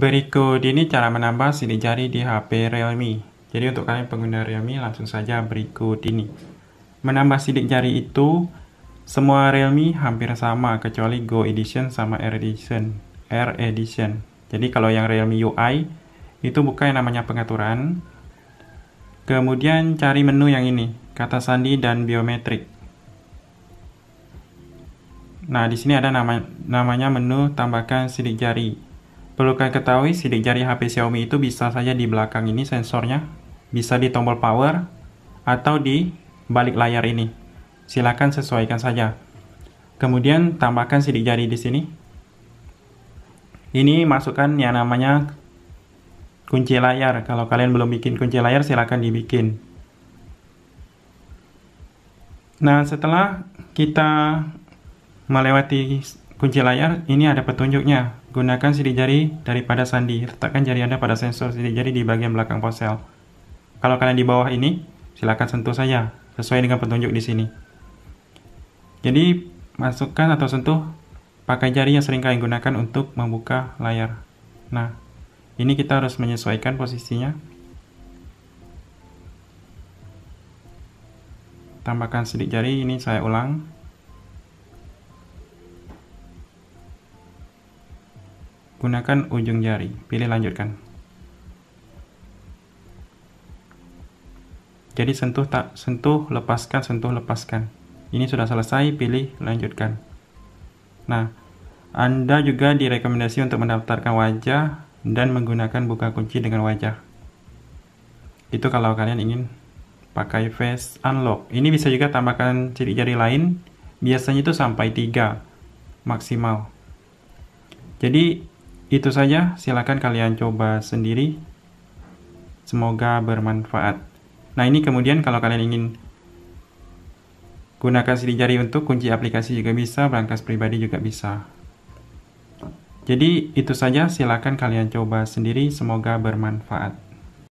Berikut ini cara menambah sidik jari di HP Realme. Jadi untuk kalian pengguna Realme langsung saja berikut ini. Menambah sidik jari itu semua Realme hampir sama kecuali Go Edition sama R Edition. R Edition. Jadi kalau yang Realme UI itu bukan yang namanya pengaturan. Kemudian cari menu yang ini, kata sandi dan biometrik. Nah, di sini ada nama namanya menu tambahkan sidik jari. Perlu kalian ketahui, sidik jari HP Xiaomi itu bisa saja di belakang ini sensornya, bisa di tombol power, atau di balik layar ini. Silakan sesuaikan saja. Kemudian tambahkan sidik jari di sini. Ini masukkan yang namanya kunci layar. Kalau kalian belum bikin kunci layar, silakan dibikin. Nah, setelah kita melewati Kunci layar, ini ada petunjuknya. Gunakan sidik jari daripada sandi. Letakkan jari Anda pada sensor sidik jari di bagian belakang ponsel. Kalau kalian di bawah ini, silakan sentuh saja sesuai dengan petunjuk di sini. Jadi, masukkan atau sentuh pakai jari yang sering kalian gunakan untuk membuka layar. Nah, ini kita harus menyesuaikan posisinya. Tambahkan sidik jari, ini saya ulang. Gunakan ujung jari. Pilih lanjutkan. Jadi sentuh tak sentuh, lepaskan, sentuh, lepaskan. Ini sudah selesai, pilih lanjutkan. Nah, Anda juga direkomendasi untuk mendaftarkan wajah dan menggunakan buka kunci dengan wajah. Itu kalau kalian ingin pakai face unlock. Ini bisa juga tambahkan ciri jari lain, biasanya itu sampai 3 maksimal. Jadi itu saja, silakan kalian coba sendiri. Semoga bermanfaat. Nah, ini kemudian kalau kalian ingin gunakan sidik jari untuk kunci aplikasi juga bisa, berangkas pribadi juga bisa. Jadi, itu saja, silakan kalian coba sendiri. Semoga bermanfaat.